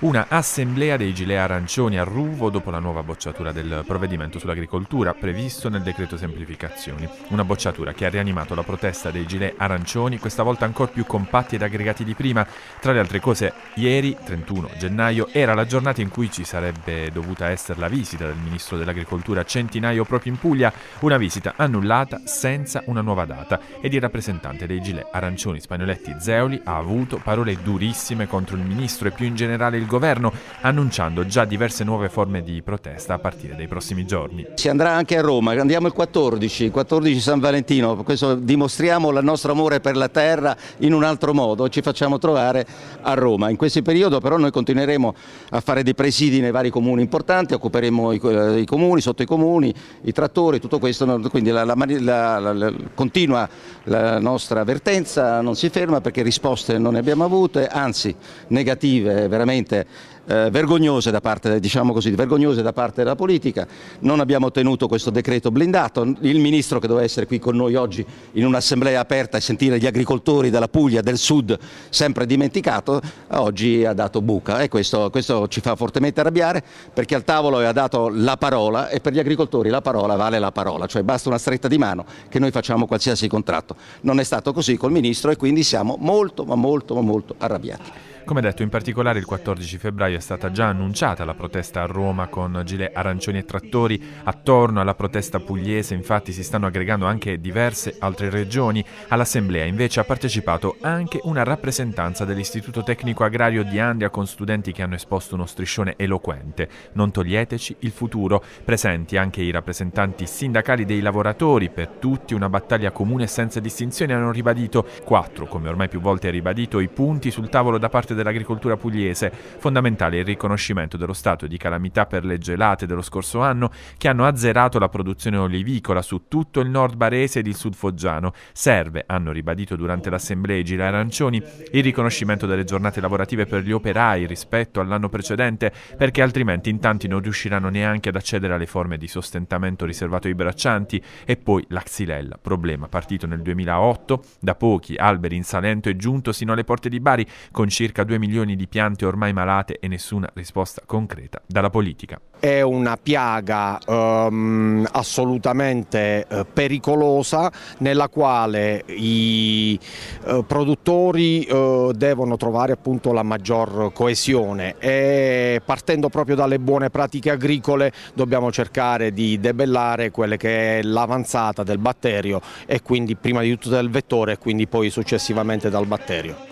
Una assemblea dei gilet arancioni a Ruvo dopo la nuova bocciatura del provvedimento sull'agricoltura previsto nel decreto semplificazioni. Una bocciatura che ha rianimato la protesta dei gilet arancioni, questa volta ancora più compatti ed aggregati di prima. Tra le altre cose, ieri, 31 gennaio, era la giornata in cui ci sarebbe dovuta essere la visita del ministro dell'agricoltura Centinaio proprio in Puglia, una visita annullata senza una nuova data ed il rappresentante dei gilet arancioni Spagnoletti Zeoli ha avuto parole durissime contro il ministro e più in generale il governo, annunciando già diverse nuove forme di protesta a partire dai prossimi giorni. Si andrà anche a Roma, andiamo il 14, 14 San Valentino, questo dimostriamo il nostro amore per la terra in un altro modo, ci facciamo trovare a Roma. In questo periodo però noi continueremo a fare dei presidi nei vari comuni importanti, occuperemo i, eh, i comuni, sotto i comuni, i trattori, tutto questo, quindi la, la, la, la continua la nostra avvertenza, non si ferma perché risposte non ne abbiamo avute, anzi negative veramente eh, vergognose, da parte, diciamo così, vergognose, da parte, della politica, non abbiamo ottenuto questo decreto blindato, il ministro che doveva essere qui con noi oggi in un'assemblea aperta e sentire gli agricoltori della Puglia, del sud, sempre dimenticato, oggi ha dato buca e questo, questo ci fa fortemente arrabbiare perché al tavolo ha dato la parola e per gli agricoltori la parola vale la parola, cioè basta una stretta di mano che noi facciamo qualsiasi contratto. Non è stato così col ministro e quindi siamo molto ma molto ma molto arrabbiati. Come detto, in particolare il 14 febbraio è stata già annunciata la protesta a Roma con gilet arancioni e trattori. Attorno alla protesta pugliese infatti si stanno aggregando anche diverse altre regioni. All'assemblea invece ha partecipato anche una rappresentanza dell'Istituto Tecnico Agrario di Andria con studenti che hanno esposto uno striscione eloquente. Non toglieteci il futuro. Presenti anche i rappresentanti sindacali dei lavoratori. Per tutti una battaglia comune senza distinzione hanno ribadito quattro, come ormai più volte ribadito, i punti sul tavolo da parte del dell'agricoltura pugliese. Fondamentale il riconoscimento dello stato di calamità per le gelate dello scorso anno che hanno azzerato la produzione olivicola su tutto il nord barese ed il sud foggiano. Serve, hanno ribadito durante l'assemblea i gira Arancioni, il riconoscimento delle giornate lavorative per gli operai rispetto all'anno precedente perché altrimenti in tanti non riusciranno neanche ad accedere alle forme di sostentamento riservato ai braccianti e poi la xylella, problema partito nel 2008 da pochi alberi in Salento e giunto sino alle porte di Bari con circa circa 2 milioni di piante ormai malate e nessuna risposta concreta dalla politica. È una piaga um, assolutamente uh, pericolosa nella quale i uh, produttori uh, devono trovare appunto la maggior coesione e partendo proprio dalle buone pratiche agricole dobbiamo cercare di debellare quelle che è l'avanzata del batterio e quindi prima di tutto del vettore e quindi poi successivamente dal batterio.